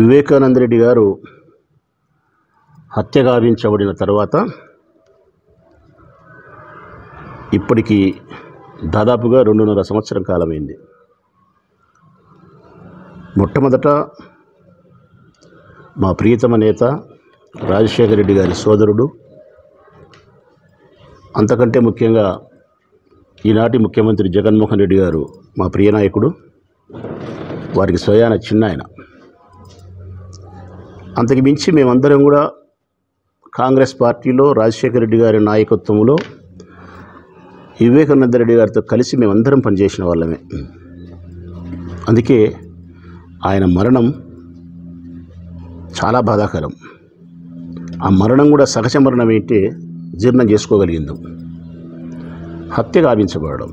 వివేకానంద రెడ్డి గారు హత్య గావించబడిన తర్వాత ఇప్పటికీ దాదాపుగా రెండున్నర సంవత్సరం కాలమైంది మొట్టమొదట మా ప్రియతమ నేత రాజశేఖర రెడ్డి గారి సోదరుడు అంతకంటే ముఖ్యంగా ఈనాటి ముఖ్యమంత్రి జగన్మోహన్ రెడ్డి గారు మా ప్రియనాయకుడు వారికి స్వయాన చిన్న ఆయన అంతకు మించి మేమందరం కూడా కాంగ్రెస్ పార్టీలో రాజశేఖర రెడ్డి గారి నాయకత్వంలో వివేకానంద రెడ్డి గారితో కలిసి మేమందరం పనిచేసిన వాళ్ళమే అందుకే ఆయన మరణం చాలా బాధాకరం ఆ మరణం కూడా సహజ మరణం ఏంటి జీర్ణం చేసుకోగలిగింది హత్య గావించబడడం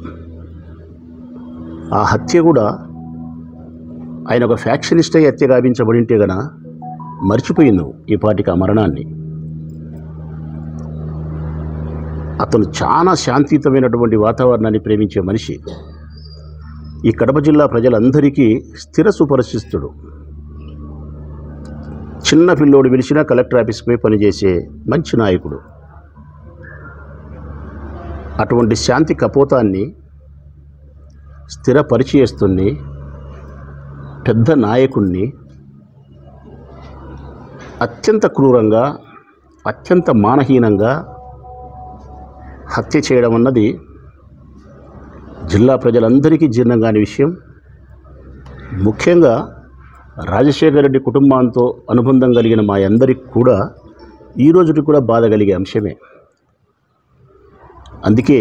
ఆ హత్య కూడా ఆయన ఒక ఫ్యాక్షనిస్టే హత్య గావించబడింటే గన మర్చిపోయి నువ్వు ఈ పాటికి ఆ మరణాన్ని అతను చాలా శాంతియుతమైనటువంటి వాతావరణాన్ని ప్రేమించే మనిషి ఈ కడప జిల్లా ప్రజలందరికీ స్థిర సుపరిశిస్తుడు చిన్న పిల్లోడు పిలిచినా కలెక్టర్ ఆఫీస్పై పనిచేసే మంచి నాయకుడు అటువంటి శాంతి కపోతాన్ని స్థిర పెద్ద నాయకుణ్ణి అత్యంత క్రూరంగా అత్యంత మానహీనంగా హత్య చేయడం అన్నది జిల్లా ప్రజలందరికీ జీర్ణం విషయం ముఖ్యంగా రాజశేఖర రెడ్డి కుటుంబంతో అనుబంధం కలిగిన మా అందరికి కూడా ఈ రోజుకి కూడా బాధ కలిగే అంశమే అందుకే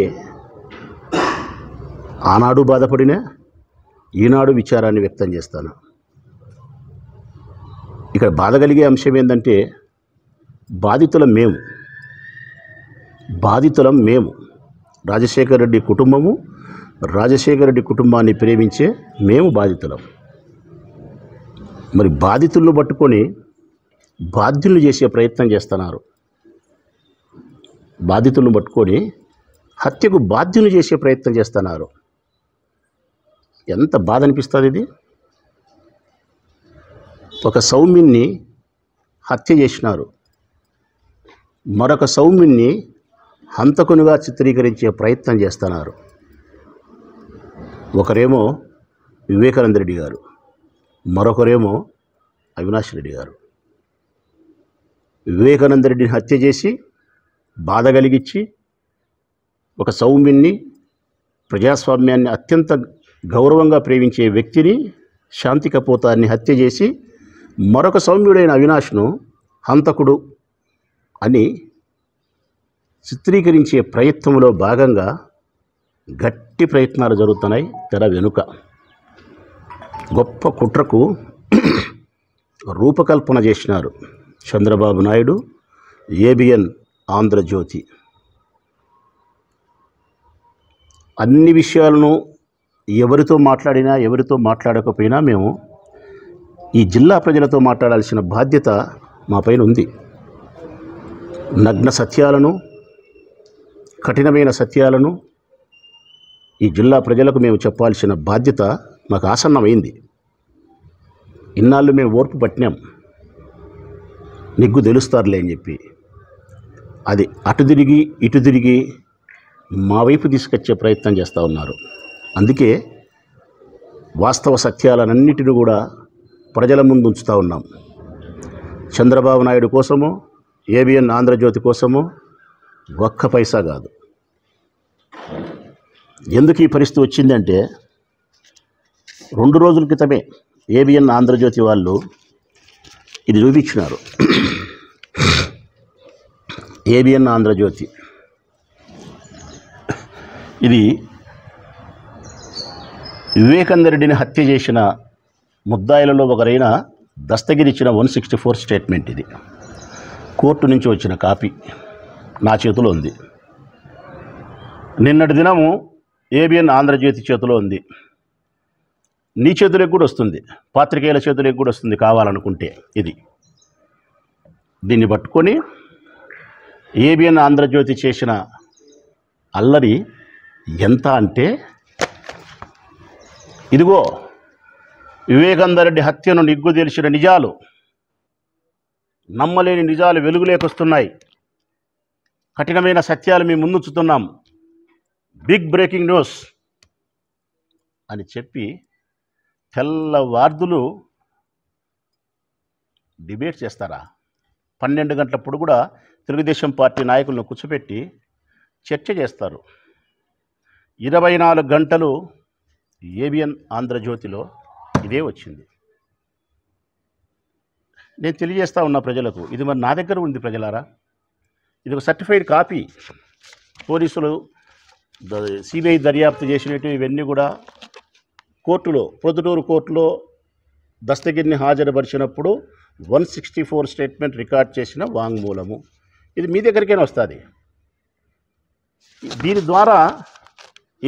ఆనాడు బాధపడినా ఈనాడు విచారాన్ని వ్యక్తం చేస్తాను ఇక్కడ బాధ కలిగే అంశం ఏంటంటే బాధితులం మేము బాధితులం మేము రాజశేఖర రెడ్డి కుటుంబము రాజశేఖర రెడ్డి కుటుంబాన్ని ప్రేమించే మేము బాధితులం మరి బాధితులను పట్టుకొని బాధ్యులను చేసే ప్రయత్నం చేస్తున్నారు బాధితులను పట్టుకొని హత్యకు బాధ్యులు చేసే ప్రయత్నం చేస్తున్నారు ఎంత బాధ అనిపిస్తుంది ఇది ఒక సౌమ్యుణ్ణి హత్య చేసినారు మరొక సౌమ్యుణ్ణి హంతకునిగా చిత్రీకరించే ప్రయత్నం చేస్తున్నారు ఒకరేమో వివేకానంద రెడ్డి గారు మరొకరేమో అవినాష్ రెడ్డి గారు వివేకానంద రెడ్డిని హత్య చేసి బాధ కలిగించి ఒక సౌమ్యుణ్ణి ప్రజాస్వామ్యాన్ని అత్యంత గౌరవంగా ప్రేమించే వ్యక్తిని శాంతి కపోతాన్ని హత్య చేసి మరొక సౌమ్యుడైన అవినాష్ను హంతకుడు అని చిత్రీకరించే ప్రయత్నంలో భాగంగా గట్టి ప్రయత్నాలు జరుగుతున్నాయి తెర వెనుక గొప్ప కుట్రకు రూపకల్పన చేసినారు చంద్రబాబు నాయుడు ఏబిఎన్ ఆంధ్రజ్యోతి అన్ని విషయాలను ఎవరితో మాట్లాడినా ఎవరితో మాట్లాడకపోయినా మేము ఈ జిల్లా ప్రజలతో మాట్లాడాల్సిన బాధ్యత మా ఉంది నగ్న సత్యాలను కఠినమైన సత్యాలను ఈ జిల్లా ప్రజలకు మేము చెప్పాల్సిన బాధ్యత మాకు ఆసన్నమైంది ఇన్నాళ్ళు మేము ఓర్పు పట్టినాం నిగ్గు తెలుస్తారులే అని చెప్పి అది అటు తిరిగి ఇటు తిరిగి మా వైపు తీసుకొచ్చే ప్రయత్నం చేస్తూ ఉన్నారు అందుకే వాస్తవ సత్యాలన్నిటిని కూడా ప్రజల ముందు ఉంచుతూ ఉన్నాం చంద్రబాబు నాయుడు కోసము ఏబిఎన్ ఆంధ్రజ్యోతి కోసము ఒక్క పైసా కాదు ఎందుకు ఈ పరిస్థితి వచ్చిందంటే రెండు రోజుల క్రితమే ఏబిఎన్ ఆంధ్రజ్యోతి వాళ్ళు ఇది చూపించినారు ఏబిఎన్ ఆంధ్రజ్యోతి ఇది వివేకందరెడ్డిని హత్య చేసిన ముద్దాయిలలో ఒకరైన దస్తగిరి ఇచ్చిన వన్ సిక్స్టీ ఫోర్ స్టేట్మెంట్ ఇది కోర్టు నుంచి వచ్చిన కాపీ నా చేతిలో ఉంది నిన్నటి దినము ఏబిఎన్ ఆంధ్రజ్యోతి చేతిలో ఉంది నీ చేతులకు కూడా వస్తుంది పాత్రికేయుల చేతులకు కూడా వస్తుంది కావాలనుకుంటే ఇది దీన్ని పట్టుకొని ఏబిఎన్ ఆంధ్రజ్యోతి చేసిన అల్లరి ఎంత అంటే ఇదిగో వివేకందరెడ్డి హత్యను నిగ్గు తెలిసిన నిజాలు నమ్మలేని నిజాలు వెలుగులేకొస్తున్నాయి కఠినమైన సత్యాలు మేము ముందుంచుతున్నాం బిగ్ బ్రేకింగ్ న్యూస్ అని చెప్పి తెల్ల వార్దులు డిబేట్ చేస్తారా పన్నెండు గంటలప్పుడు కూడా తెలుగుదేశం పార్టీ నాయకులను కూర్చోపెట్టి చర్చ చేస్తారు ఇరవై నాలుగు గంటలు ఏబిఎన్ ఆంధ్రజ్యోతిలో ఇదే వచ్చింది నేను తెలియజేస్తా ఉన్న ప్రజలకు ఇది మరి నా దగ్గర ఉంది ప్రజలారా ఇది ఒక సర్టిఫైడ్ కాపీ పోలీసులు సిబిఐ దర్యాప్తు చేసినట్టు ఇవన్నీ కూడా కోర్టులో పొద్దుటూరు కోర్టులో దస్తగిరిని హాజరుపరిచినప్పుడు one sixty four statement record చేసిన వాంగ్మూలము ఇది మీ దగ్గరికైనా వస్తుంది దీని ద్వారా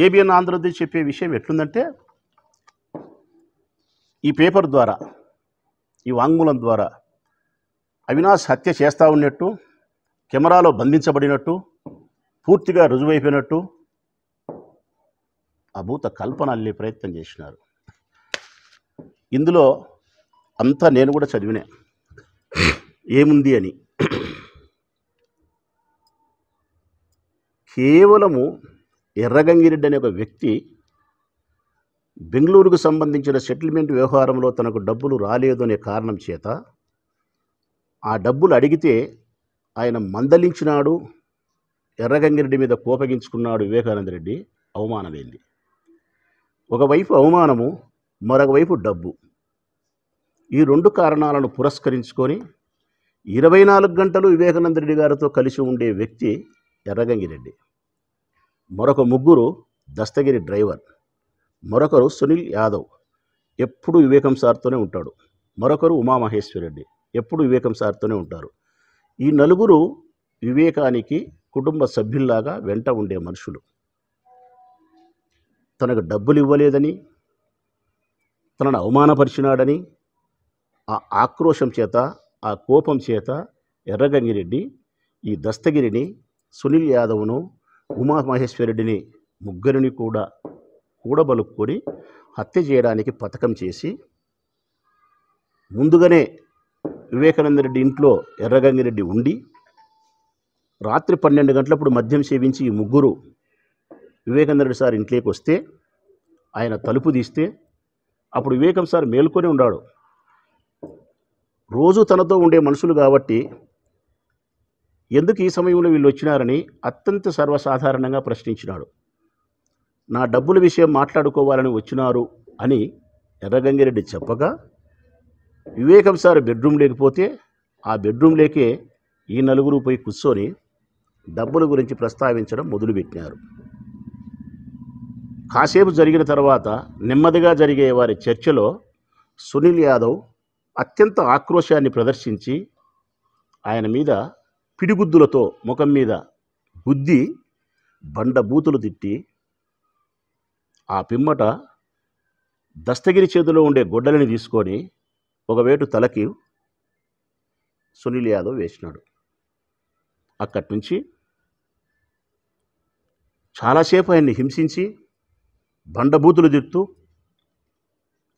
ఏబిఎన్ ఆంధ్రప్రదేశ్ చెప్పే విషయం ఎట్లుందంటే ఈ పేపర్ ద్వారా ఈ వాంగ్మూలం ద్వారా అవినాష్ హత్య చేస్తూ ఉన్నట్టు కెమెరాలో బంధించబడినట్టు పూర్తిగా రుజువైపోయినట్టు అభూత కల్పన అల్లే ప్రయత్నం చేసినారు ఇందులో అంతా నేను కూడా చదివినా ఏముంది అని కేవలము ఎర్రగంగిరెడ్డి అనే ఒక వ్యక్తి బెంగళూరుకు సంబంధించిన సెటిల్మెంట్ వ్యవహారంలో తనకు డబ్బులు రాలేదు అనే కారణం చేత ఆ డబ్బులు అడిగితే ఆయన మందలించినాడు ఎర్రగంగిరెడ్డి మీద కోపగించుకున్నాడు వివేకానందరెడ్డి అవమానమైంది ఒకవైపు అవమానము మరొకవైపు డబ్బు ఈ రెండు కారణాలను పురస్కరించుకొని ఇరవై నాలుగు గంటలు వివేకానందరెడ్డి గారితో కలిసి ఉండే వ్యక్తి ఎర్రగంగిరెడ్డి మరొక ముగ్గురు దస్తగిరి డ్రైవర్ మరొకరు సునీల్ యాదవ్ ఎప్పుడు వివేకం సార్తోనే ఉంటాడు మరొకరు ఉమామహేశ్వరి రెడ్డి ఎప్పుడు వివేకం సార్తోనే ఉంటారు ఈ నలుగురు వివేకానికి కుటుంబ సభ్యుల్లాగా వెంట ఉండే మనుషులు తనకు డబ్బులు ఇవ్వలేదని తనను అవమానపరిచినాడని ఆ ఆక్రోషం చేత ఆ కోపం చేత ఎర్రగంగిరెడ్డి ఈ దస్తగిరిని సునీల్ యాదవ్ను రెడ్డిని ముగ్గురిని కూడా కూడబలుక్కొని హత్య చేయడానికి పథకం చేసి ముందుగానే వివేకానందరెడ్డి ఇంట్లో ఎర్రగంగిరెడ్డి ఉండి రాత్రి పన్నెండు గంటలప్పుడు మద్యం సేవించి ఈ ముగ్గురు వివేకానందరెడ్డి సార్ ఇంట్లోకి వస్తే ఆయన తలుపు తీస్తే అప్పుడు వివేకం సార్ మేల్కొని ఉన్నాడు రోజు తనతో ఉండే మనుషులు కాబట్టి ఎందుకు ఈ సమయంలో వీళ్ళు వచ్చినారని అత్యంత సర్వసాధారణంగా ప్రశ్నించినాడు నా డబ్బుల విషయం మాట్లాడుకోవాలని వచ్చినారు అని ఎర్రగంగిరెడ్డి చెప్పగా వివేకం సార్ బెడ్రూమ్ లేకపోతే ఆ బెడ్రూమ్లోకే ఈ నలుగురు పోయి కూర్చొని డబ్బుల గురించి ప్రస్తావించడం మొదలుపెట్టినారు కాసేపు జరిగిన తర్వాత నెమ్మదిగా జరిగే వారి చర్చలో సునీల్ యాదవ్ అత్యంత ఆక్రోశాన్ని ప్రదర్శించి ఆయన మీద పిడిగుద్దులతో ముఖం మీద బుద్ధి బండబూతులు తిట్టి ఆ పిమ్మట దస్తగిరి చేతిలో ఉండే గొడ్డలిని తీసుకొని ఒకవేటు తలకి సునీల్ యాదవ్ వేసినాడు అక్కడి నుంచి చాలాసేపు ఆయన్ని హింసించి బండభూతులు తిడుతూ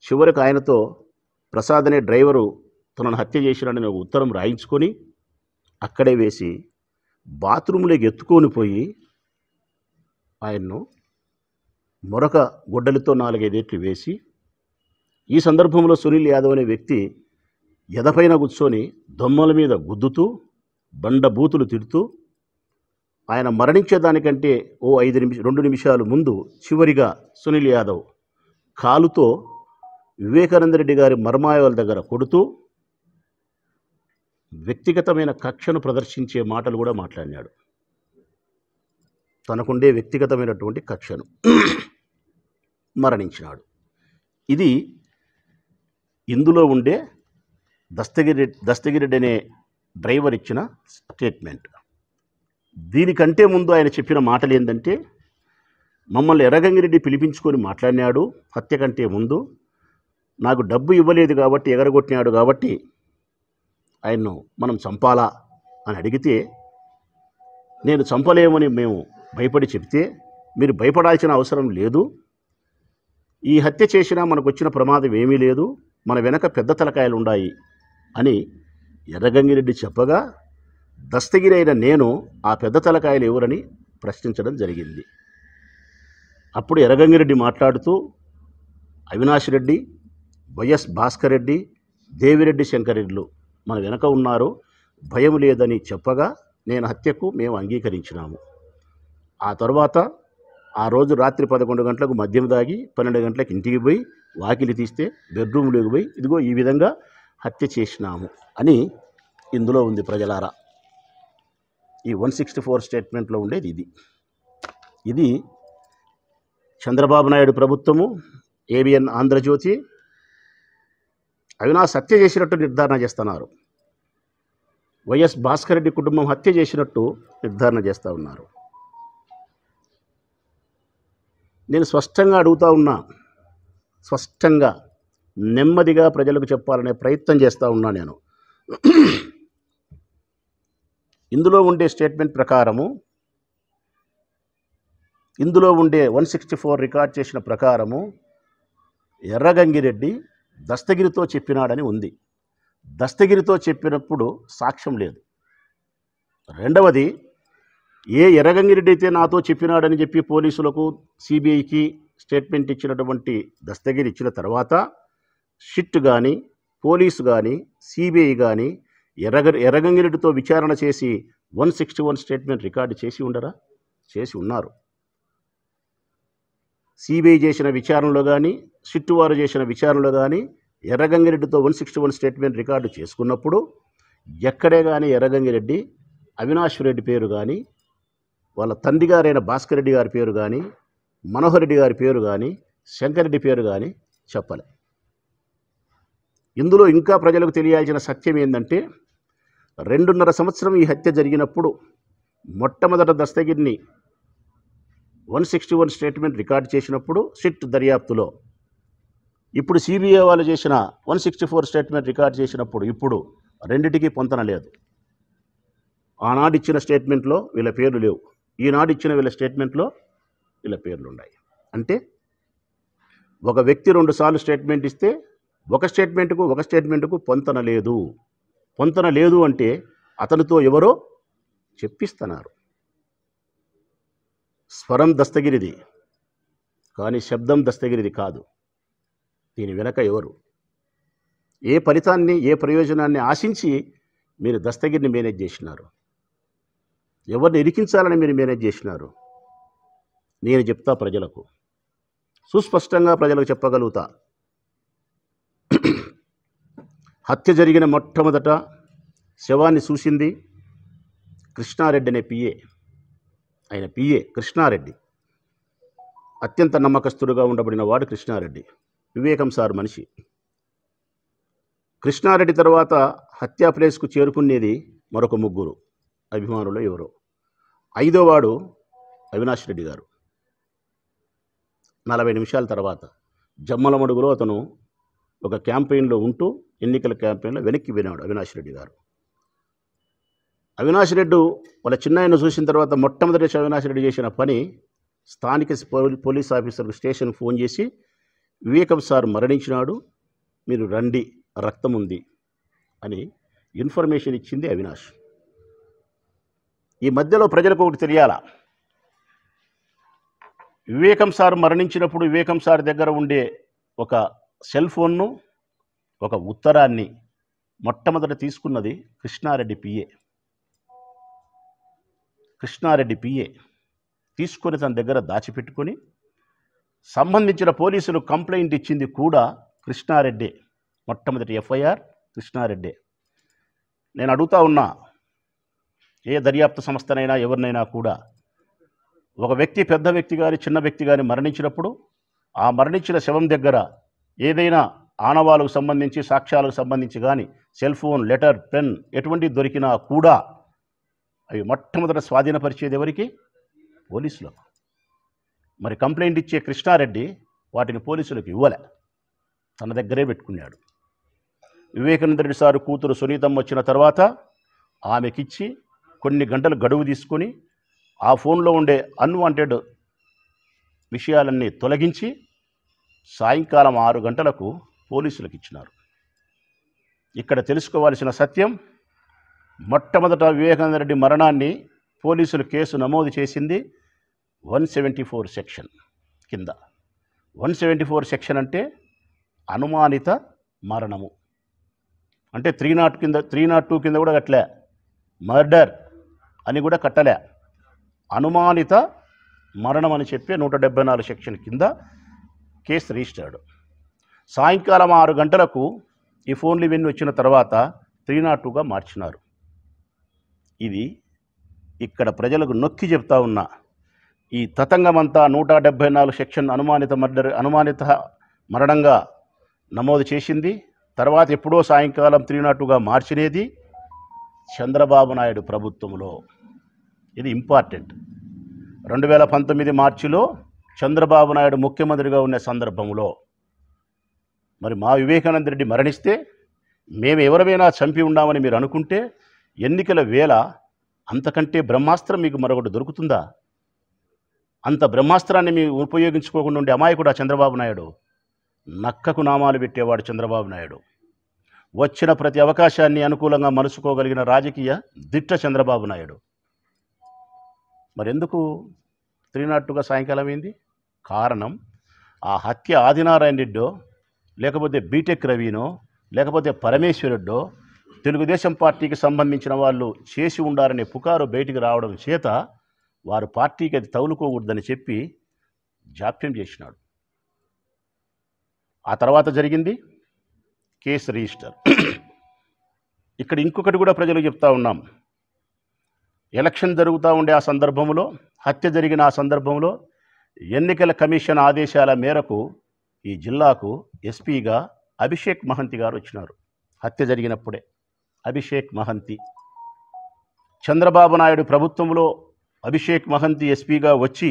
చివరికి ఆయనతో ప్రసాద్ అనే డ్రైవరు తనను హత్య చేసినాడని ఒక ఉత్తరం రాయించుకొని అక్కడే వేసి బాత్రూంలోకి ఎత్తుకొని పోయి ఆయన్ను మరొక గొడ్డలితో నాలుగైదేట్లు వేసి ఈ సందర్భంలో సునీల్ యాదవ్ అనే వ్యక్తి ఎదపైన కూర్చొని దొమ్మల మీద గుద్దుతూ బండబూతులు తిడుతూ ఆయన మరణించేదానికంటే ఓ ఐదు నిమిష రెండు నిమిషాలు ముందు చివరిగా సునీల్ యాదవ్ కాలుతో వివేకానందరెడ్డి గారి మర్మాయవల దగ్గర కొడుతూ వ్యక్తిగతమైన కక్షను ప్రదర్శించే మాటలు కూడా మాట్లాడినాడు తనకుండే వ్యక్తిగతమైనటువంటి కక్షను మరణించినాడు ఇది ఇందులో ఉండే దస్తగిరి దస్తగిరెడ్డి అనే డ్రైవర్ ఇచ్చిన స్టేట్మెంట్ దీనికంటే ముందు ఆయన చెప్పిన మాటలు ఏంటంటే మమ్మల్ని ఎర్రగంగిరెడ్డి పిలిపించుకొని మాట్లాడినాడు హత్య కంటే ముందు నాకు డబ్బు ఇవ్వలేదు కాబట్టి ఎగరగొట్టినాడు కాబట్టి ఆయన్ను మనం చంపాలా అని అడిగితే నేను చంపలేమని మేము భయపడి చెప్తే మీరు భయపడాల్సిన అవసరం లేదు ఈ హత్య చేసినా మనకు వచ్చిన ప్రమాదం ఏమీ లేదు మన వెనక పెద్ద తలకాయలు ఉన్నాయి అని ఎర్రగంగిరెడ్డి చెప్పగా దస్తగిరి అయిన నేను ఆ పెద్ద తలకాయలు ఎవరని ప్రశ్నించడం జరిగింది అప్పుడు ఎర్రగంగిరెడ్డి మాట్లాడుతూ అవినాష్ రెడ్డి వైఎస్ భాస్కర్ రెడ్డి దేవిరెడ్డి శంకరెడ్డిలు మన వెనక ఉన్నారు భయం లేదని చెప్పగా నేను హత్యకు మేము అంగీకరించినాము ఆ తర్వాత ఆ రోజు రాత్రి పదకొండు గంటలకు మద్యం దాగి పన్నెండు గంటలకు ఇంటికి పోయి వాకిలి తీస్తే బెడ్రూమ్లోకి పోయి ఇదిగో ఈ విధంగా హత్య చేసినాము అని ఇందులో ఉంది ప్రజలారా ఈ వన్ సిక్స్టీ ఫోర్ స్టేట్మెంట్లో ఉండేది ఇది ఇది చంద్రబాబు నాయుడు ప్రభుత్వము ఏబిఎన్ ఆంధ్రజ్యోతి అవి నా హత్య చేసినట్టు నిర్ధారణ చేస్తున్నారు వైఎస్ భాస్కర్ రెడ్డి కుటుంబం హత్య చేసినట్టు నిర్ధారణ చేస్తూ ఉన్నారు నేను స్పష్టంగా అడుగుతా ఉన్నా స్పష్టంగా నెమ్మదిగా ప్రజలకు చెప్పాలనే ప్రయత్నం చేస్తూ ఉన్నా నేను ఇందులో ఉండే స్టేట్మెంట్ ప్రకారము ఇందులో ఉండే వన్ సిక్స్టీ ఫోర్ రికార్డ్ చేసిన ప్రకారము ఎర్రగంగిరెడ్డి దస్తగిరితో చెప్పినాడని ఉంది దస్తగిరితో చెప్పినప్పుడు సాక్ష్యం లేదు రెండవది ఏ ఎర్రగంగిరెడ్డి అయితే నాతో చెప్పినాడని చెప్పి పోలీసులకు సిబిఐకి స్టేట్మెంట్ ఇచ్చినటువంటి దస్తగిరి ఇచ్చిన తర్వాత షిట్ కానీ పోలీసు కానీ సిబిఐ కానీ ఎర్రగ ఎర్రగంగిరెడ్డితో విచారణ చేసి one sixty one statement record చేసి ఉండరా చేసి ఉన్నారు సిబిఐ చేసిన విచారణలో కానీ సిట్టు వారు చేసిన విచారణలో కానీ ఎర్రగంగిరెడ్డితో one sixty one statement record చేసుకున్నప్పుడు ఎక్కడే కానీ ఎర్రగంగిరెడ్డి అవినాష్ రెడ్డి పేరు కానీ వాళ్ళ తండ్రి గారైన భాస్కర్ రెడ్డి గారి పేరు కానీ మనోహర్ రెడ్డి గారి పేరు కానీ శంకరెడ్డి పేరు కానీ చెప్పలే ఇందులో ఇంకా ప్రజలకు తెలియాల్సిన సత్యం ఏంటంటే రెండున్నర సంవత్సరం ఈ హత్య జరిగినప్పుడు మొట్టమొదట దస్తగిరిని one sixty one statement record చేసినప్పుడు సిట్ దర్యాప్తులో ఇప్పుడు సిబిఐ వాళ్ళు చేసిన one sixty four statement record చేసినప్పుడు ఇప్పుడు రెండిటికీ పొంతన లేదు ఆనాడిచ్చిన స్టేట్మెంట్లో వీళ్ళ పేర్లు లేవు ఈనాడు ఇచ్చిన వీళ్ళ స్టేట్మెంట్లో వీళ్ళ పేర్లు ఉన్నాయి అంటే ఒక వ్యక్తి రెండుసార్లు స్టేట్మెంట్ ఇస్తే ఒక స్టేట్మెంట్కు ఒక స్టేట్మెంట్కు పొంతన లేదు పొంతన లేదు అంటే అతనితో ఎవరో చెప్పిస్తున్నారు స్వరం దస్తగిరిది కానీ శబ్దం దస్తగిరిది కాదు దీని వెనక ఎవరు ఏ ఫలితాన్ని ఏ ప్రయోజనాన్ని ఆశించి మీరు దస్తగిరిని మేనేజ్ చేసినారు ఎవరిని ఇరికించాలని మీరు మేనేజ్ చేసినారు నేను చెప్తా ప్రజలకు సుస్పష్టంగా ప్రజలకు చెప్పగలుగుతా హత్య జరిగిన మొట్టమొదట శవాన్ని చూసింది కృష్ణారెడ్డి అనే పిఏ ఆయన పిఏ కృష్ణారెడ్డి అత్యంత నమ్మకస్తుడుగా ఉండబడిన వాడు కృష్ణారెడ్డి వివేకం సార్ మనిషి కృష్ణారెడ్డి తర్వాత హత్యా ప్లేస్కు చేరుకునేది మరొక ముగ్గురు అభిమానులు ఎవరో ఐదోవాడు అవినాష్ రెడ్డి గారు నలభై నిమిషాల తర్వాత జమ్మలమడుగులో అతను ఒక క్యాంపెయిన్లో ఉంటూ ఎన్నికల క్యాంపెయిన్లో వెనక్కి వినేవాడు అవినాష్ రెడ్డి గారు అవినాష్ రెడ్డి వాళ్ళ చిన్నాయన చూసిన తర్వాత మొట్టమొదటి అవినాష్ రెడ్డి చేసిన పని స్థానిక పోలీస్ ఆఫీసర్కు స్టేషన్ ఫోన్ చేసి వివేకం సార్ మరణించినాడు మీరు రండి రక్తం ఉంది అని ఇన్ఫర్మేషన్ ఇచ్చింది అవినాష్ ఈ మధ్యలో ప్రజలకు ఒకటి తెలియాల వివేకం సార్ మరణించినప్పుడు వివేకం సార్ దగ్గర ఉండే ఒక సెల్ ఫోన్ను ఒక ఉత్తరాన్ని మొట్టమొదట తీసుకున్నది కృష్ణారెడ్డి పిఏ కృష్ణారెడ్డి పిఏ తీసుకొని తన దగ్గర దాచిపెట్టుకొని సంబంధించిన పోలీసులు కంప్లైంట్ ఇచ్చింది కూడా కృష్ణారెడ్డి మొట్టమొదటి ఎఫ్ఐఆర్ కృష్ణారెడ్డి నేను అడుగుతా ఉన్నా ఏ దర్యాప్తు సంస్థనైనా ఎవరినైనా కూడా ఒక వ్యక్తి పెద్ద వ్యక్తి కానీ చిన్న వ్యక్తి కానీ మరణించినప్పుడు ఆ మరణించిన శవం దగ్గర ఏదైనా ఆనవాలకు సంబంధించి సాక్ష్యాలకు సంబంధించి కానీ సెల్ ఫోన్ లెటర్ పెన్ ఎటువంటి దొరికినా కూడా అవి మొట్టమొదట స్వాధీనపరిచేది ఎవరికి పోలీసులకు మరి కంప్లైంట్ ఇచ్చే కృష్ణారెడ్డి వాటిని పోలీసులకు ఇవ్వలే తన దగ్గరే పెట్టుకున్నాడు వివేకానందరెడ్డి సారు కూతురు సునీతమ్మ వచ్చిన తర్వాత ఆమెకిచ్చి కొన్ని గంటలు గడువు తీసుకొని ఆ ఫోన్లో ఉండే అన్వాంటెడ్ విషయాలన్నీ తొలగించి సాయంకాలం ఆరు గంటలకు పోలీసులకు ఇచ్చినారు ఇక్కడ తెలుసుకోవాల్సిన సత్యం మొట్టమొదట వివేకానంద రెడ్డి మరణాన్ని పోలీసులు కేసు నమోదు చేసింది వన్ సెవెంటీ ఫోర్ సెక్షన్ కింద వన్ సెవెంటీ ఫోర్ సెక్షన్ అంటే అనుమానిత మరణము అంటే త్రీ నాట్ కింద త్రీ నాట్ టూ కింద కూడా అట్లే మర్డర్ అని కూడా కట్టలే అనుమానిత మరణం అని చెప్పి నూట డెబ్బై నాలుగు సెక్షన్ కింద కేసు రిజిస్టర్డ్ సాయంకాలం ఆరు గంటలకు ఈ ఫోన్లు ఇవన్నీ వచ్చిన తర్వాత త్రీ నాట్ టూగా మార్చినారు ఇది ఇక్కడ ప్రజలకు నొక్కి చెప్తా ఉన్నా ఈ తతంగమంతా నూట డెబ్బై నాలుగు సెక్షన్ అనుమానిత మర్డర్ అనుమానిత మరణంగా నమోదు చేసింది తర్వాత ఎప్పుడో సాయంకాలం త్రీ నాటుగా మార్చినేది చంద్రబాబు నాయుడు ప్రభుత్వంలో ఇది ఇంపార్టెంట్ రెండు వేల పంతొమ్మిది మార్చిలో చంద్రబాబు నాయుడు ముఖ్యమంత్రిగా ఉన్న సందర్భంలో మరి మా వివేకానంద రెడ్డి మరణిస్తే మేము ఎవరమైనా చంపి ఉన్నామని మీరు అనుకుంటే ఎన్నికల వేళ అంతకంటే బ్రహ్మాస్త్రం మీకు మరొకటి దొరుకుతుందా అంత బ్రహ్మాస్త్రాన్ని మీరు ఉపయోగించుకోకుండా ఉండే అమాయకుడు చంద్రబాబు నాయుడు నక్కకు నామాలు పెట్టేవాడు చంద్రబాబు నాయుడు వచ్చిన ప్రతి అవకాశాన్ని అనుకూలంగా మలుసుకోగలిగిన రాజకీయ దిట్ట చంద్రబాబు నాయుడు మరెందుకు త్రీ నాట్ టూగా సాయంకాలం అయింది కారణం ఆ హత్య ఆదినారాయణ రెడ్డో లేకపోతే బీటెక్ రవీనో లేకపోతే పరమేశ్వరుడ్డో తెలుగుదేశం పార్టీకి సంబంధించిన వాళ్ళు చేసి ఉండారనే పుకారు బయటికి రావడం చేత వారు పార్టీకి అది తగులుకోకూడదని చెప్పి జాప్యం చేసినాడు ఆ తర్వాత జరిగింది కేసు రిజిస్టర్ ఇక్కడ ఇంకొకటి కూడా ప్రజలు చెప్తా ఉన్నాం ఎలక్షన్ జరుగుతూ ఉండే ఆ సందర్భంలో హత్య జరిగిన ఆ సందర్భంలో ఎన్నికల కమిషన్ ఆదేశాల మేరకు ఈ జిల్లాకు ఎస్పీగా అభిషేక్ మహంతి గారు వచ్చినారు హత్య జరిగినప్పుడే అభిషేక్ మహంతి చంద్రబాబు నాయుడు ప్రభుత్వంలో అభిషేక్ మహంతి ఎస్పీగా వచ్చి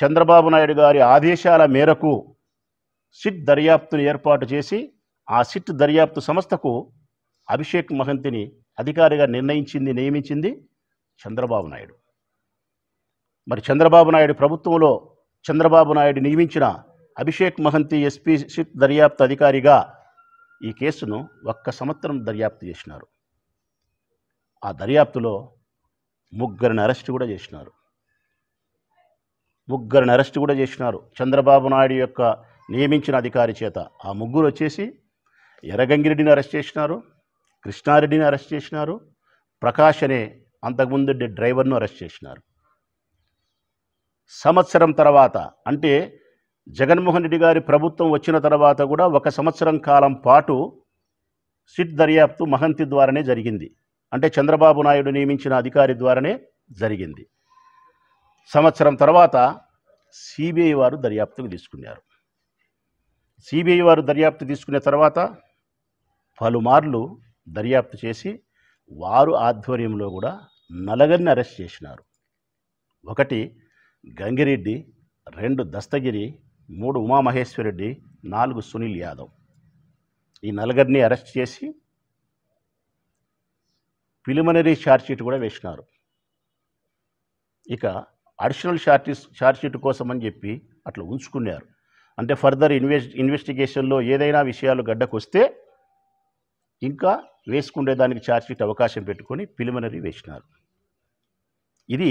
చంద్రబాబు నాయుడు గారి ఆదేశాల మేరకు సిట్ దర్యాప్తును ఏర్పాటు చేసి ఆ సిట్ దర్యాప్తు సంస్థకు అభిషేక్ మహంతిని అధికారిగా నిర్ణయించింది నియమించింది చంద్రబాబు నాయుడు మరి చంద్రబాబు నాయుడు ప్రభుత్వంలో చంద్రబాబు నాయుడు నియమించిన అభిషేక్ మహంతి ఎస్పీ సిట్ దర్యాప్తు అధికారిగా ఈ కేసును ఒక్క సంవత్సరం దర్యాప్తు చేసినారు ఆ దర్యాప్తులో ముగ్గురిని అరెస్ట్ కూడా చేసినారు ముగ్గురిని అరెస్ట్ కూడా చేసినారు చంద్రబాబు నాయుడు యొక్క నియమించిన అధికారి చేత ఆ ముగ్గురు వచ్చేసి ఎర్రగంగిరెడ్డిని అరెస్ట్ చేసినారు కృష్ణారెడ్డిని అరెస్ట్ చేసినారు ప్రకాష్ అనే అంతకుముందు డ్రైవర్ను అరెస్ట్ చేసినారు సంవత్సరం తర్వాత అంటే జగన్మోహన్ రెడ్డి గారి ప్రభుత్వం వచ్చిన తర్వాత కూడా ఒక సంవత్సరం కాలం పాటు సిట్ దర్యాప్తు మహంతి ద్వారానే జరిగింది అంటే చంద్రబాబు నాయుడు నియమించిన అధికారి ద్వారానే జరిగింది సంవత్సరం తర్వాత సిబిఐ వారు దర్యాప్తుకు తీసుకున్నారు సిబిఐ వారు దర్యాప్తు తీసుకున్న తర్వాత పలుమార్లు దర్యాప్తు చేసి వారు ఆధ్వర్యంలో కూడా నలగరిని అరెస్ట్ చేసినారు ఒకటి గంగిరెడ్డి రెండు దస్తగిరి మూడు ఉమామహేశ్వరరెడ్డి నాలుగు సునీల్ యాదవ్ ఈ నలుగురిని అరెస్ట్ చేసి ప్రిలిమినరీ షార్ట్షీట్ కూడా వేసినారు ఇక అడిషనల్ షార్ట్ షార్ట్షీట్ కోసం అని చెప్పి అట్లా ఉంచుకున్నారు అంటే ఫర్దర్ ఇన్వెస్ట్ ఇన్వెస్టిగేషన్లో ఏదైనా విషయాలు గడ్డకొస్తే ఇంకా దానికి ఛార్జ్షీట్ అవకాశం పెట్టుకొని ప్రిలిమినరీ వేసినారు ఇది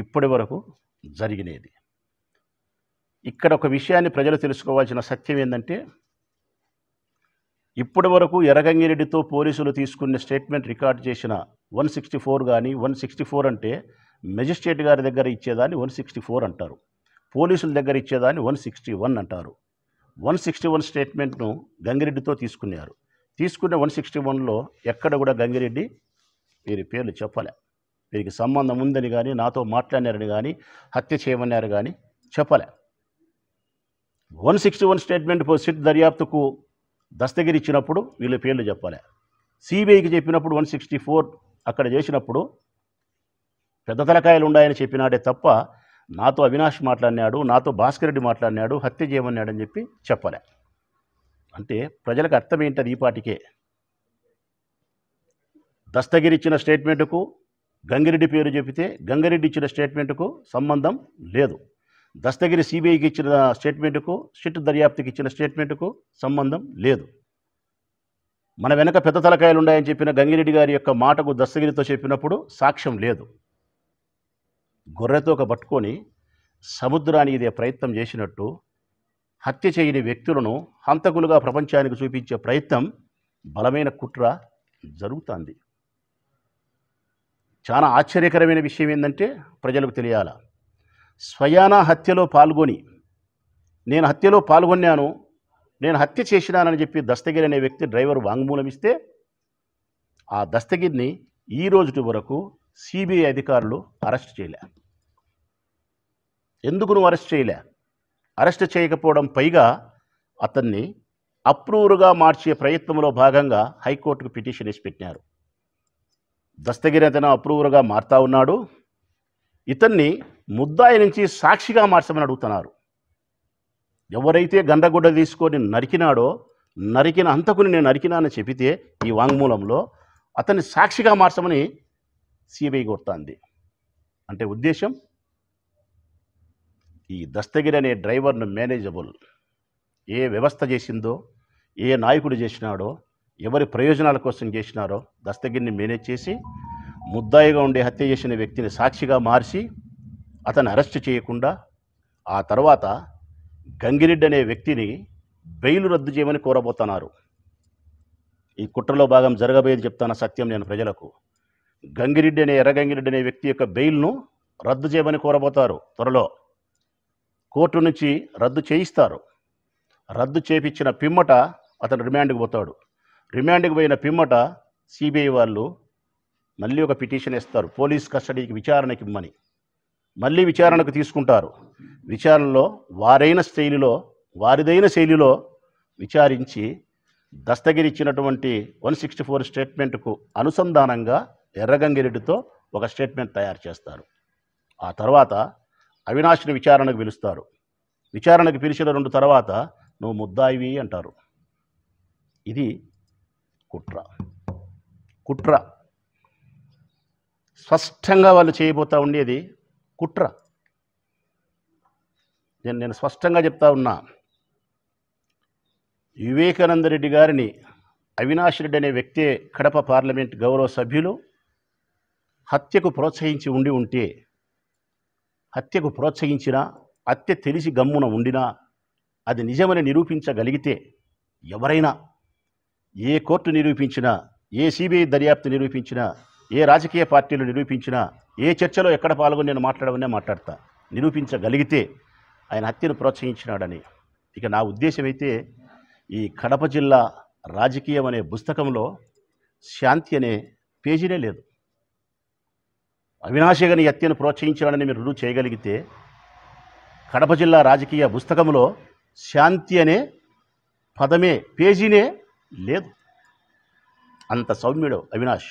ఇప్పటి వరకు జరిగినది ఇక్కడ ఒక విషయాన్ని ప్రజలు తెలుసుకోవాల్సిన సత్యం ఏంటంటే ఇప్పటి వరకు ఎర్రగంగిరెడ్డితో పోలీసులు తీసుకున్న స్టేట్మెంట్ రికార్డ్ చేసిన వన్ సిక్స్టీ ఫోర్ కానీ వన్ సిక్స్టీ ఫోర్ అంటే మెజిస్ట్రేట్ గారి దగ్గర ఇచ్చేదాన్ని వన్ సిక్స్టీ ఫోర్ అంటారు పోలీసుల దగ్గర ఇచ్చేదాన్ని వన్ సిక్స్టీ వన్ అంటారు వన్ సిక్స్టీ వన్ స్టేట్మెంట్ను గంగిరెడ్డితో తీసుకున్నారు తీసుకున్న వన్ సిక్స్టీ వన్లో ఎక్కడ కూడా గంగిరెడ్డి వీరి పేర్లు చెప్పలే వీరికి సంబంధం ఉందని కానీ నాతో మాట్లాడినారని కానీ హత్య చేయమన్నారు కానీ చెప్పలే one sixty one statement SIT దర్యాప్తుకు దస్తగిరి ఇచ్చినప్పుడు వీళ్ళ పేర్లు చెప్పాలి సిబిఐకి చెప్పినప్పుడు వన్ సిక్స్టీ ఫోర్ అక్కడ చేసినప్పుడు పెద్ద తలకాయలు ఉన్నాయని చెప్పినాడే తప్ప నాతో అవినాష్ మాట్లాడినాడు నాతో భాస్కర్ రెడ్డి మాట్లాడినాడు హత్య చేయమన్నాడని చెప్పి చెప్పలే అంటే ప్రజలకు అర్థం ఏంటది ఈ పాటికే దస్తగిరిచ్చిన స్టేట్మెంట్కు గంగిరెడ్డి పేరు చెబితే గంగిరెడ్డి ఇచ్చిన స్టేట్మెంట్కు సంబంధం లేదు దస్తగిరి సిబిఐకి ఇచ్చిన స్టేట్మెంట్కు సిట్ దర్యాప్తుకి ఇచ్చిన స్టేట్మెంట్కు సంబంధం లేదు మన వెనక పెద్ద తలకాయలు ఉన్నాయని చెప్పిన గంగిరెడ్డి గారి యొక్క మాటకు దస్తగిరితో చెప్పినప్పుడు సాక్ష్యం లేదు గొర్రెతో పట్టుకొని సముద్రానికి ఇదే ప్రయత్నం చేసినట్టు హత్య చేయని వ్యక్తులను హంతకులుగా ప్రపంచానికి చూపించే ప్రయత్నం బలమైన కుట్ర జరుగుతుంది చాలా ఆశ్చర్యకరమైన విషయం ఏంటంటే ప్రజలకు తెలియాల స్వయాన హత్యలో పాల్గొని నేను హత్యలో పాల్గొన్నాను నేను హత్య చేసినానని చెప్పి దస్తగిరి అనే వ్యక్తి డ్రైవర్ వాంగ్మూలమిస్తే ఆ దస్తగిరిని ఈ రోజు వరకు సిబిఐ అధికారులు అరెస్ట్ చేయలే ఎందుకు నువ్వు అరెస్ట్ చేయలే అరెస్ట్ చేయకపోవడం పైగా అతన్ని అప్రూవ్గా మార్చే ప్రయత్నంలో భాగంగా హైకోర్టుకు పిటిషన్ వేసి పెట్టినారు దస్తగిరి అతను అప్రూవర్గా మారుతా ఉన్నాడు ఇతన్ని ముద్దాయి నుంచి సాక్షిగా మార్చమని అడుగుతున్నారు ఎవరైతే గండగుడ్డ తీసుకొని నరికినాడో నరికిన అంతకుని నేను నరికినానని చెబితే ఈ వాంగ్మూలంలో అతన్ని సాక్షిగా మార్చమని సిబిఐ కొడుతుంది అంటే ఉద్దేశం ఈ దస్తగిరి అనే డ్రైవర్ను మేనేజబుల్ ఏ వ్యవస్థ చేసిందో ఏ నాయకుడు చేసినాడో ఎవరి ప్రయోజనాల కోసం చేసినారో దస్తగిరిని మేనేజ్ చేసి ముద్దాయిగా ఉండే హత్య చేసిన వ్యక్తిని సాక్షిగా మార్చి అతను అరెస్ట్ చేయకుండా ఆ తర్వాత గంగిరెడ్డి అనే వ్యక్తిని బెయిల్ రద్దు చేయమని కోరబోతున్నారు ఈ కుట్రలో భాగం జరగబోయేది చెప్తాను సత్యం నేను ప్రజలకు గంగిరెడ్డి అనే ఎర్రగంగిరెడ్డి అనే వ్యక్తి యొక్క బెయిల్ను రద్దు చేయమని కోరబోతారు త్వరలో కోర్టు నుంచి రద్దు చేయిస్తారు రద్దు చేపించిన పిమ్మట అతను రిమాండ్కి పోతాడు రిమాండ్కి పోయిన పిమ్మట సిబిఐ వాళ్ళు మళ్ళీ ఒక పిటిషన్ ఇస్తారు పోలీస్ కస్టడీకి విచారణకి ఇమ్మని మళ్ళీ విచారణకు తీసుకుంటారు విచారణలో వారైన శైలిలో వారిదైన శైలిలో విచారించి దస్తగిరి ఇచ్చినటువంటి వన్ సిక్స్టీ ఫోర్ స్టేట్మెంట్కు అనుసంధానంగా ఎర్రగంగిరెడ్డితో ఒక స్టేట్మెంట్ తయారు చేస్తారు ఆ తర్వాత అవినాష్ని విచారణకు పిలుస్తారు విచారణకు పిలిచిన రెండు తర్వాత నువ్వు ముద్దాయివి అంటారు ఇది కుట్ర కుట్ర స్పష్టంగా వాళ్ళు చేయబోతూ ఉండేది కుట్ర నేను నేను స్పష్టంగా చెప్తా ఉన్నా వివేకానంద రెడ్డి గారిని అవినాష్ రెడ్డి అనే వ్యక్తే కడప పార్లమెంట్ గౌరవ సభ్యులు హత్యకు ప్రోత్సహించి ఉండి ఉంటే హత్యకు ప్రోత్సహించినా హత్య తెలిసి గమ్మున ఉండినా అది నిజమని నిరూపించగలిగితే ఎవరైనా ఏ కోర్టు నిరూపించినా ఏ సిబిఐ దర్యాప్తు నిరూపించినా ఏ రాజకీయ పార్టీలు నిరూపించినా ఏ చర్చలో ఎక్కడ పాల్గొని నేను మాట్లాడవనే మాట్లాడతా నిరూపించగలిగితే ఆయన హత్యను ప్రోత్సహించినాడని ఇక నా ఉద్దేశం అయితే ఈ కడప జిల్లా రాజకీయం అనే పుస్తకంలో శాంతి అనే పేజీనే లేదు అవినాశగని హత్యను ప్రోత్సహించాడని మీరు రుజువు చేయగలిగితే కడప జిల్లా రాజకీయ పుస్తకంలో శాంతి అనే పదమే పేజీనే లేదు అంత సౌమ్యుడు అవినాష్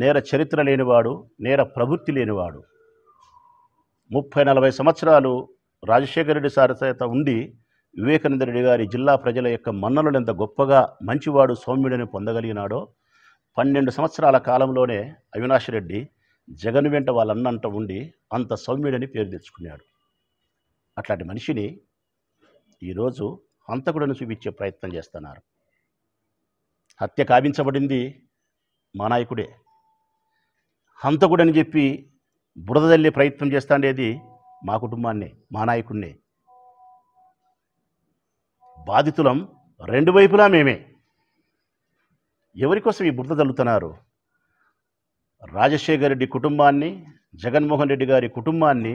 నేర చరిత్ర లేనివాడు నేర ప్రభుత్తి లేనివాడు ముప్పై నలభై సంవత్సరాలు రాజశేఖర రెడ్డి సారి చేత ఉండి వివేకానంద రెడ్డి గారి జిల్లా ప్రజల యొక్క మన్నలు ఎంత గొప్పగా మంచివాడు సౌమ్యుడని పొందగలిగినాడో పన్నెండు సంవత్సరాల కాలంలోనే అవినాష్ రెడ్డి జగన్ వెంట వాళ్ళన్నంట ఉండి అంత సౌమ్యుడని పేరు తెచ్చుకున్నాడు అట్లాంటి మనిషిని ఈరోజు హంతకుడని చూపించే ప్రయత్నం చేస్తున్నారు హత్య కావించబడింది మా నాయకుడే హంతకుడని చెప్పి బురదల్లి ప్రయత్నం చేస్తాండేది మా కుటుంబాన్నే మా నాయకుడినే బాధితులం రెండు వైపులా మేమే ఎవరికోసం ఈ బురద తల్లుతున్నారు రాజశేఖర రెడ్డి కుటుంబాన్ని జగన్మోహన్ రెడ్డి గారి కుటుంబాన్ని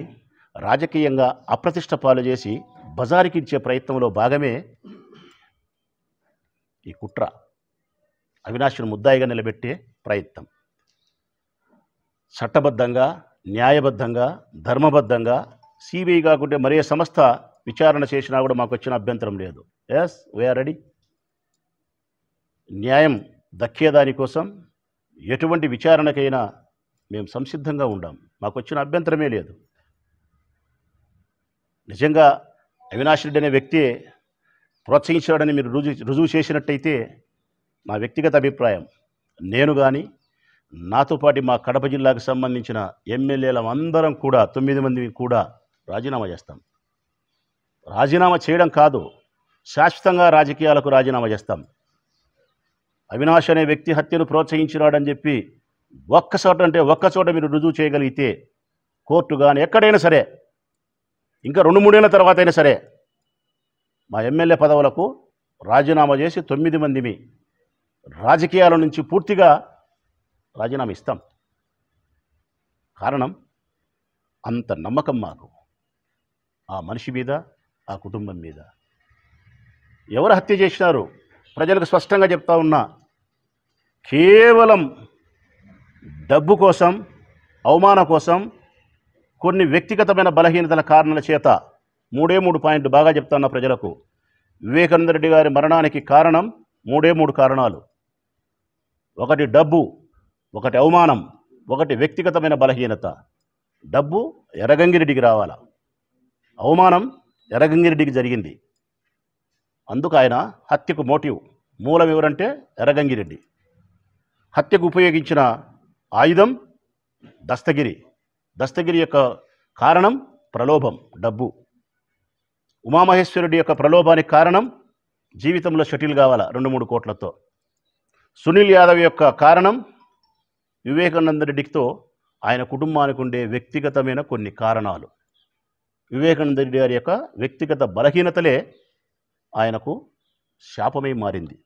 రాజకీయంగా అప్రతిష్ట పాలు చేసి బజారుకిచ్చే ప్రయత్నంలో భాగమే ఈ కుట్ర అవినాశ్ను ముద్దాయిగా నిలబెట్టే ప్రయత్నం చట్టబద్ధంగా న్యాయబద్ధంగా ధర్మబద్ధంగా సిబిఐ కాకుంటే మరే సంస్థ విచారణ చేసినా కూడా మాకు వచ్చిన అభ్యంతరం లేదు ఎస్ వీఆర్ రెడీ న్యాయం కోసం ఎటువంటి విచారణకైనా మేము సంసిద్ధంగా ఉండాం మాకు వచ్చిన అభ్యంతరమే లేదు నిజంగా అవినాష్ రెడ్డి అనే వ్యక్తి ప్రోత్సహించాడని మీరు రుజువు రుజువు చేసినట్టయితే నా వ్యక్తిగత అభిప్రాయం నేను కానీ నాతో పాటు మా కడప జిల్లాకు సంబంధించిన ఎమ్మెల్యేల అందరం కూడా తొమ్మిది మంది కూడా రాజీనామా చేస్తాం రాజీనామా చేయడం కాదు శాశ్వతంగా రాజకీయాలకు రాజీనామా చేస్తాం అవినాష్ అనే వ్యక్తి హత్యను ప్రోత్సహించినాడని చెప్పి ఒక్కచోట అంటే ఒక్కచోట మీరు రుజువు చేయగలిగితే కోర్టు కానీ ఎక్కడైనా సరే ఇంకా రెండు మూడేళ్ల తర్వాత అయినా సరే మా ఎమ్మెల్యే పదవులకు రాజీనామా చేసి తొమ్మిది మందిమి రాజకీయాల నుంచి పూర్తిగా రాజీనామా ఇస్తాం కారణం అంత నమ్మకం మాకు ఆ మనిషి మీద ఆ కుటుంబం మీద ఎవరు హత్య చేసినారు ప్రజలకు స్పష్టంగా చెప్తా ఉన్నా కేవలం డబ్బు కోసం అవమాన కోసం కొన్ని వ్యక్తిగతమైన బలహీనతల కారణాల చేత మూడే మూడు పాయింట్లు బాగా చెప్తా ఉన్నా ప్రజలకు వివేకానంద రెడ్డి గారి మరణానికి కారణం మూడే మూడు కారణాలు ఒకటి డబ్బు ఒకటి అవమానం ఒకటి వ్యక్తిగతమైన బలహీనత డబ్బు ఎర్రగంగిరెడ్డికి రావాల అవమానం ఎర్రగంగిరెడ్డికి జరిగింది అందుకు ఆయన హత్యకు మోటివ్ మూలం ఎవరంటే ఎర్రగంగిరెడ్డి హత్యకు ఉపయోగించిన ఆయుధం దస్తగిరి దస్తగిరి యొక్క కారణం ప్రలోభం డబ్బు ఉమామహేశ్వరుడి యొక్క ప్రలోభానికి కారణం జీవితంలో షటిల్ కావాలా రెండు మూడు కోట్లతో సునీల్ యాదవ్ యొక్క కారణం వివేకానంద రెడ్డితో ఆయన కుటుంబానికి ఉండే వ్యక్తిగతమైన కొన్ని కారణాలు వివేకానంద రెడ్డి గారి యొక్క వ్యక్తిగత బలహీనతలే ఆయనకు శాపమై మారింది